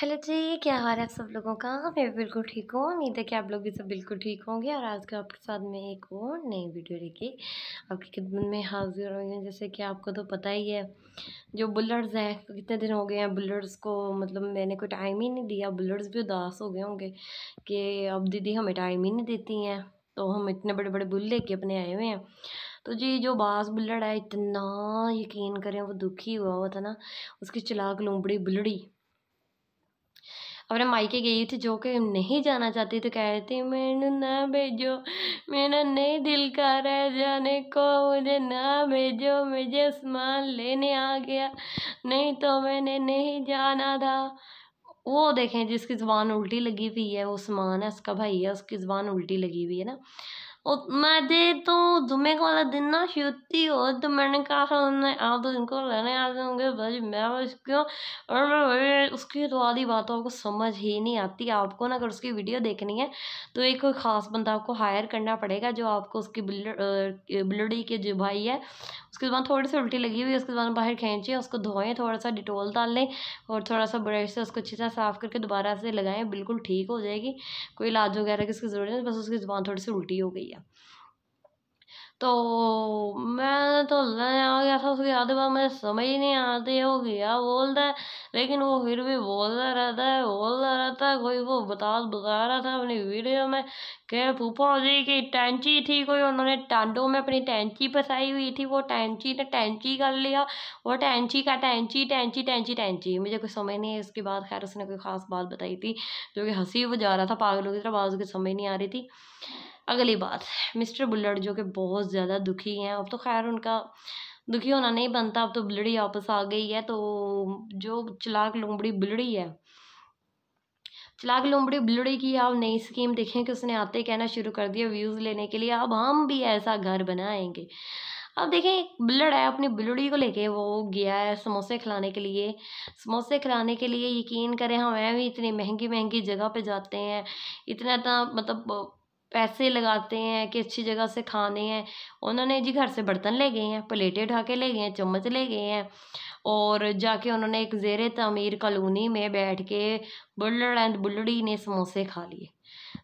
hello जी क्या हाल है आप सब लोगों का मैं बिल्कुल ठीक हूँ उम्मीद है कि आप लोग भी सब बिल्कुल ठीक होंगे और आज का आपके साथ मैं एक और नई वीडियो लेके आपकी खिदमत में हाजिर हुई हूँ जैसे कि आपको तो पता ही है जो बुलर्स हैं तो कितने दिन हो गए हैं बुलर्स को मतलब मैंने कोई टाइम ही नहीं दिया बुलर्स भी उदास हो गए होंगे कि अब दीदी हमें टाइम ही नहीं देती हैं तो हम इतने बड़े बड़े बुल लेके अपने आए हुए हैं तो जी जो बास बुल्लड़ है इतना यकीन करें वो दुखी हुआ हुआ था ना उसकी चलाक लूंबड़ी बुलड़ी अपने मायके गई थी जो कि नहीं जाना चाहती तो कह रही थी मैंने ना भेजो मेरा नहीं दिल कर रहा है जाने को मुझे ना भेजो मुझे सामान लेने आ गया नहीं तो मैंने नहीं जाना था वो देखें जिसकी ज़ुबान उल्टी लगी हुई है वो सामान है उसका भाई है उसकी जबान उल्टी लगी हुई है ना और मैं दे तो जुमे वाला दिन ना छुट्टी हो तो मैंने कहा था उन्हें आप तो इनको लेने आते होंगे भाई मैं क्यों और मैं उसकी तो आधी बात आपको समझ ही नहीं आती आपको ना अगर उसकी वीडियो देखनी है तो एक कोई ख़ास बंदा आपको हायर करना पड़ेगा जो आपको उसकी बिल्डी के जो भाई है उसके बाद थोड़ी सी उल्टी लगी हुई है उसके बाद बाहर खींचें उसको धोएं थोड़ा सा डिटोल डाल लें और थोड़ा सा ब्रश से उसको अच्छे से साफ़ करके दोबारा से लगाएं बिल्कुल ठीक हो जाएगी कोई इलाज वगैरह की उसकी ज़रूरत नहीं बस उसकी ज़ुबान थोड़ी सी उल्टी हो गई है तो मैं तो लेने आ गया था उसके आधे बार मुझे समझ ही नहीं आती है वो क्या बोल है लेकिन वो फिर भी बोलता रहता है बोलता रहता है कोई वो बता बता रहा था अपनी वीडियो में के फूफा जी की टैंची थी कोई उन्होंने टांडों में अपनी टेंची फंसाई हुई थी वो टेंची ने टेंची कर लिया वो टेंची का टैंची टैंची टैंची टेंची मुझे कोई समझ नहीं है इसके बाद खैर उसने कोई ख़ास बात बताई थी जो कि हंसी वो जा रहा था पागलों की तरफ बात उसकी समझ नहीं आ रही थी अगली बात मिस्टर बुल्लड जो कि बहुत ज़्यादा दुखी हैं अब तो खैर उनका दुखी होना नहीं बनता अब तो बुलड़ी वापस आ गई है तो जो चलाक लोमड़ी बुलड़ी है चलाक लोमड़ी बुलड़ी की आप नई स्कीम देखें कि उसने आते कहना शुरू कर दिया व्यूज़ लेने के लिए अब हम भी ऐसा घर बनाएंगे अब देखें एक बिल्लड़ है अपनी बुलड़ी को लेके वो गया है समोसे खिलाने के लिए समोसे खिलाने के लिए यकीन करें हम हाँ, भी इतनी महंगी महंगी जगह पे जाते हैं इतना इतना मतलब पैसे लगाते हैं कि अच्छी जगह से खाने हैं उन्होंने जी घर से बर्तन ले गए हैं प्लेटें उठा के ले गए हैं चम्मच ले गए हैं और जाके उन्होंने एक जेर तमीर कॉलोनी में बैठ के बुल्लड़ एंड बुल्लड़ी ने समोसे खा लिए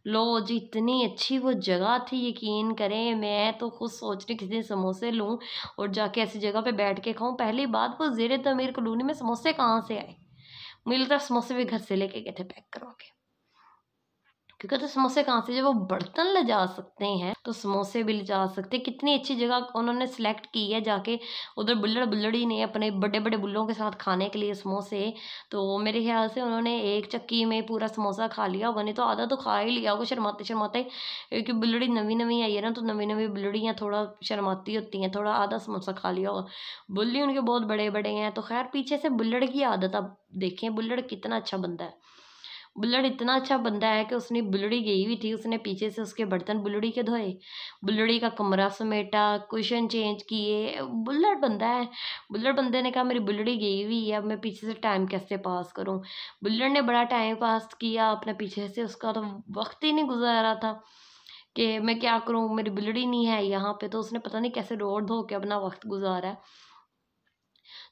लो जी इतनी अच्छी वो जगह थी यकीन करें मैं तो खुद सोच रही किसी दिन समोसे लूँ और जाके ऐसी जगह पर बैठ के खाऊँ पहली बात वो जेर तमीर कॉलोनी में समोसे कहाँ से आए मिलता समोसे भी घर से लेके गए थे पैक करवा के क्योंकि तो समोसे कहाँ से जब वो बर्तन ले जा सकते हैं तो समोसे भी ले जा सकते हैं कितनी अच्छी जगह उन्होंने सेलेक्ट की है जाके उधर बुल्लड़ बुल्लड़ी ने अपने बड़े बड़े बुल्लों के साथ खाने के लिए समोसे तो मेरे ख्याल से उन्होंने एक चक्की में पूरा समोसा खा लिया होगा नहीं तो आधा तो खा ही लिया होगा शर्माते शर्माते क्योंकि बुल्लड़ी नवी नवी आई है ना तो नवी नवी बुल्लड़ियाँ थोड़ा शर्माती होती हैं थोड़ा आधा समोसा खा लिया होगा बुल्ली उनके बहुत बड़े बड़े हैं तो खैर पीछे से बुल्लड़ की आदत आप देखें बुल्लड़ कितना अच्छा बनता है बुल्लड़ इतना अच्छा बंदा है कि उसने बुल्लड़ी गई हुई थी उसने पीछे से उसके बर्तन बुल्लड़ी के धोए बुल्लड़ी का कमरा समेटा कुशन चेंज किए बुल्लड़ बंदा है बुल्लड़ बंदे ने कहा मेरी बुल्लड़ी गई हुई है अब मैं पीछे से टाइम कैसे पास करूँ बुल्लड़ ने बड़ा टाइम पास किया अपने पीछे से उसका तो वक्त ही नहीं गुजारा था कि मैं क्या करूँ मेरी बुल्लड़ी नहीं है यहाँ पे तो उसने पता नहीं कैसे रोड धो के अपना वक्त गुजारा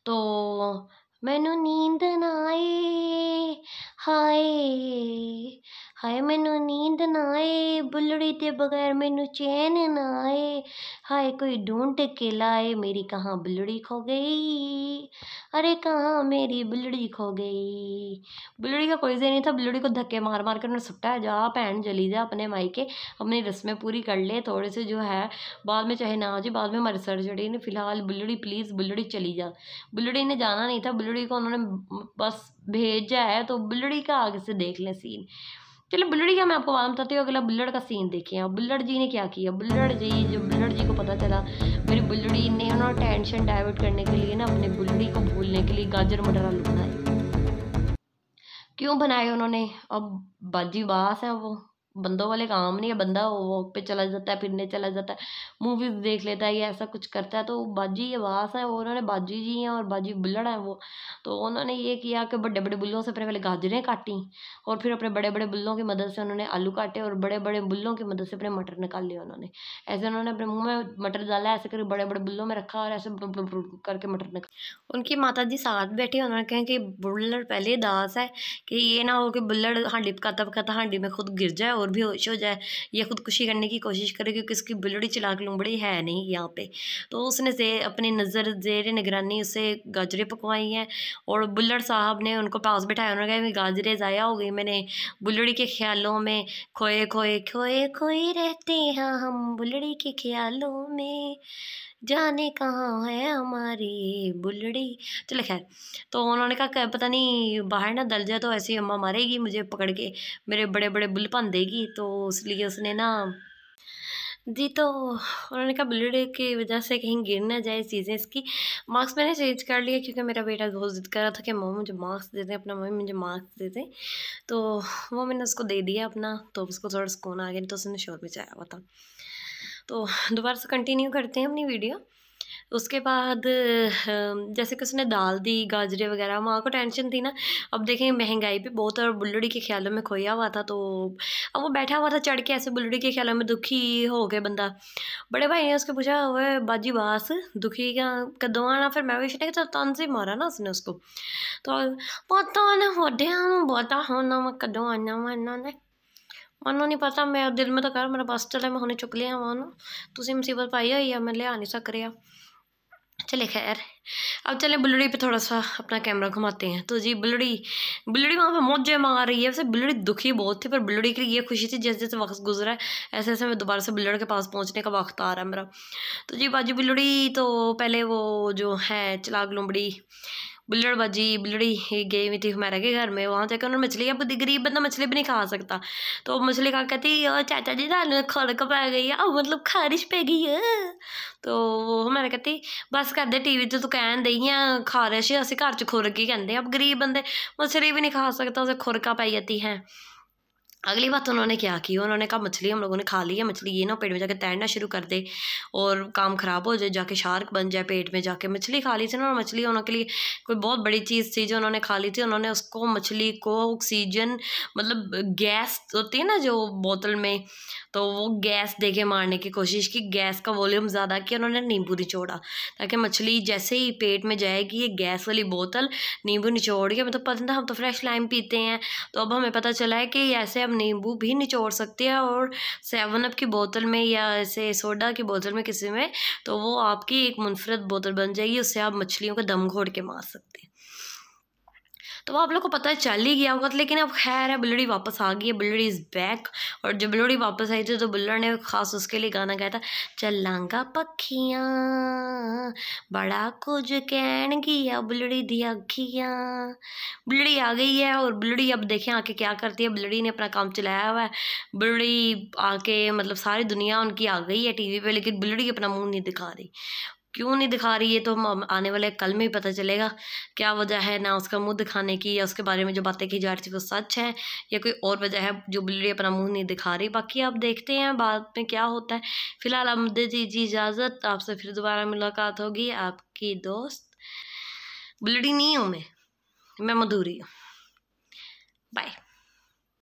तो ਮੈਨੂੰ ਨੀਂਦ ਨਾ ਆਏ ਹਾਏ ਹਾਏ ਮੈਨੂੰ ਨੀਂਦ ਨਾ ਆਏ ਬੁਲੜੀ ਤੇ ਬਗੈਰ ਮੈਨੂੰ ਚੈਨ ਨਾ ਆਏ ਹਾਏ ਕੋਈ ਢੂੰਡ ਕੇ ਲਾਏ ਮੇਰੀ ਕਹਾਂ ਬੁਲੜੀ ਖੋ ਗਈ अरे कहाँ मेरी बिल्ली खो गई बिल्ली का कोई जे नहीं था बिल्ली को धक्के मार मार कर उन्हें सुट्टा है जा भैन जली जा अपने माई के अपनी रस्में पूरी कर ले थोड़े से जो है बाद में चाहे ना आ जाए बाद में हमारे सर चढ़ी ने फिलहाल बिल्ली प्लीज़ बिल्ली चली जा बिल्ली ने जाना नहीं था बिल्ली को उन्होंने बस भेजा है तो बिल्ली का आगे से देख लें सीन चलो बिल्लड़ी का मैं आपको वाम बताती हूँ अगला बिल्लड़ का सीन देखे आप बिल्लड़ जी ने क्या किया बिल्लड़ जी जो बिल्लड़ जी को पता चला मेरी बिल्लड़ी ने उन्होंने टेंशन डाइवर्ट करने के लिए ना अपने बिल्लड़ी को भूलने के लिए गाजर मटर आलू बनाए क्यों बनाए उन्होंने अब बाजी बास है वो बंदों वाले काम नहीं है बंदा वॉक पे चला जाता है फिरने चला जाता है मूवीज़ देख लेता है ये ऐसा कुछ करता है तो बाजी वास है उन्होंने बाजी जी हैं और बाजी बुल्लड़ हैं वो तो उन्होंने ये किया कि बड़े बड़े बुल्लों से अपने पहले गाजरें काटी और फिर अपने बड़े बड़े बुल्लों की मदद से उन्होंने आलू काटे और बड़े बड़े बुल्लों की मदद से अपने मटर निकाले उन्होंने ऐसे उन्होंने अपने मुँह में मटर डाला ऐसे करके बड़े बड़े बुल्लों में रखा और ऐसे करके मटर निकाल उनकी माता जी साथ बैठी उन्होंने कहें कि बुल्लड़ पहले दास है कि ये ना हो कि बुल्लड़ हांडी पकाता पकाता हांडी में खुद गिर जाए और और भी होश हो जाए या खुदकुशी करने की कोशिश करे क्योंकि उसकी बिलड़ी चलाक लुमड़ी है नहीं यहाँ पे तो उसने से अपनी नज़र जेर निगरानी उसे गाजरे पकवाई हैं और बुल्लड़ साहब ने उनको पास बैठाया उन्होंने कहा गाजरे ज़ाया हो गई मैंने बुल्लड़ी के ख्यालों में खोए खोए खोए खोए रहते हैं हम बुल्लड़ी के ख्यालों में जाने कहाँ है हमारी बुलड़ी चले खैर तो उन्होंने कहा पता नहीं बाहर ना दल जाए तो ऐसी अम्मा मारेगी मुझे पकड़ के मेरे बड़े बड़े बुल भन देगी तो इसलिए उसने ना जी तो उन्होंने कहा बुलड़े की वजह से कहीं गिर ना जाए चीज़ें इसकी मार्क्स मैंने चेंज कर लिया क्योंकि मेरा बेटा बहुत जिद कर रहा था कि मम्मी मुझे मार्क्स दे दें अपना मम्मी मुझे मार्क्स दे दें तो वो मैंने उसको दे दिया अपना तो उसको थोड़ा सुकून आ गया तो उसने शोर मचाया हुआ था तो दोबारा से कंटिन्यू करते हैं अपनी वीडियो उसके बाद जैसे कि उसने दाल दी गाजरे वगैरह माँ को टेंशन थी ना अब देखें महंगाई भी बहुत और बुल्लड़ी के ख्यालों में खोया हुआ था तो अब वो बैठा हुआ था चढ़ के ऐसे बुल्लड़ी के ख्यालों में दुखी हो गया बंदा बड़े भाई ने उसके पूछा वो बाजी बास दुखी का कदों आना फिर मैं भी छे तो तन से मारा ना उसने उसको तो बहुत ना हो बहुत होना मैं कदों आना वा इन्होंने मनु नहीं पता मैं दिल में तो ਕਰ मेरा बस ਚਲਾ मैं हमने चुक लिया वहां तुम मुसीबत पाई हुई है मैं लिया नहीं सक रहा चले खैर अब चले बुलड़ी पे थोड़ा सा अपना कैमरा घुमाते हैं तो जी बुलड़ी बुलड़ी वहाँ पे मौजे मार रही है वैसे बुलड़ी दुखी बहुत थी पर बुलड़ी के लिए ये खुशी थी जैसे जैसे वक्त गुजरा है ऐसे ऐसे मैं दोबारा से बुलड़ के पास पहुँचने का वक्त आ रहा है मेरा तो जी बाजी बुलड़ी तो पहले वो जो है चलाक लुमड़ी बुल्लड़ बाजी बुल्लड़ी गई हुई थी हमारा के घर में वहाँ जाकर उन्होंने मछली अब गरीब बंदा मछली भी नहीं खा सकता तो मछली खा कहती चाचा जी ना खड़क पै गई है मतलब खारिश पै गई है तो वो हमारा कहती बस कर दे टीवी तो कहन दई है खारिश असं घर च खुरक ही कहते अब गरीब बंदे मछली भी नहीं खा सकता उसे खुरका पाई जाती हैं अगली बात तो उन्होंने क्या की उन्होंने कहा मछली हम लोगों ने खा ली है मछली ये ना पेट में जाके तैरना शुरू कर दे और काम ख़राब हो जाए जाके शार्क बन जाए पेट में जाके मछली खा ली थी ना मछली उनके लिए कोई बहुत बड़ी चीज़ थी जो उन्होंने खा ली थी उन्होंने उसको मछली को ऑक्सीजन मतलब गैस होती है ना जो बोतल में तो वो गैस दे के मारने की कोशिश की गैस का वॉल्यूम ज़्यादा किया उन्होंने नींबू निचोड़ा ताकि मछली जैसे ही पेट में जाएगी ये गैस वाली बोतल नींबू निचोड़ के मतलब पता था हम तो फ्रेश लाइम पीते हैं तो अब हमें पता चला है कि ऐसे आप नींबू भी निचोड़ सकते हैं और सेवन अप की बोतल में या ऐसे सोडा की बोतल में किसी में तो वो आपकी एक मुनफरद बोतल बन जाएगी उससे आप मछलियों का दम घोड़ के मार सकते हैं तो आप लोग को पता है चल ही गया होगा लेकिन अब खैर है बिल्ली वापस आ गई है बिल्ली इज़ बैक और जब बुल्लड़ी वापस आई थी तो बुल्लड़ ने ख़ास उसके लिए गाना गाया था चलांगा पखियाँ बड़ा कुछ कहन गिया बुलड़ी दिया अखियाँ बुलड़ी आ गई है और बुलड़ी अब देखें आके क्या करती है बुलड़ी ने अपना काम चलाया हुआ है बुलड़ी आके मतलब सारी दुनिया उनकी आ गई है टीवी पे लेकिन बुलड़ी अपना मुंह नहीं दिखा रही क्यों नहीं दिखा रही है तो हम आने वाले कल में ही पता चलेगा क्या वजह है ना उसका मुंह दिखाने की या उसके बारे में जो बातें की जा रही थी वो सच है या कोई और वजह है जो बिल्ली अपना मुंह नहीं दिखा रही बाकी आप देखते हैं बाद में क्या होता है फिलहाल अब दे दीजिए इजाज़त आपसे फिर दोबारा मुलाकात होगी आपकी दोस्त बिल्ली नहीं हूँ मैं मैं मधुरी हूँ बाय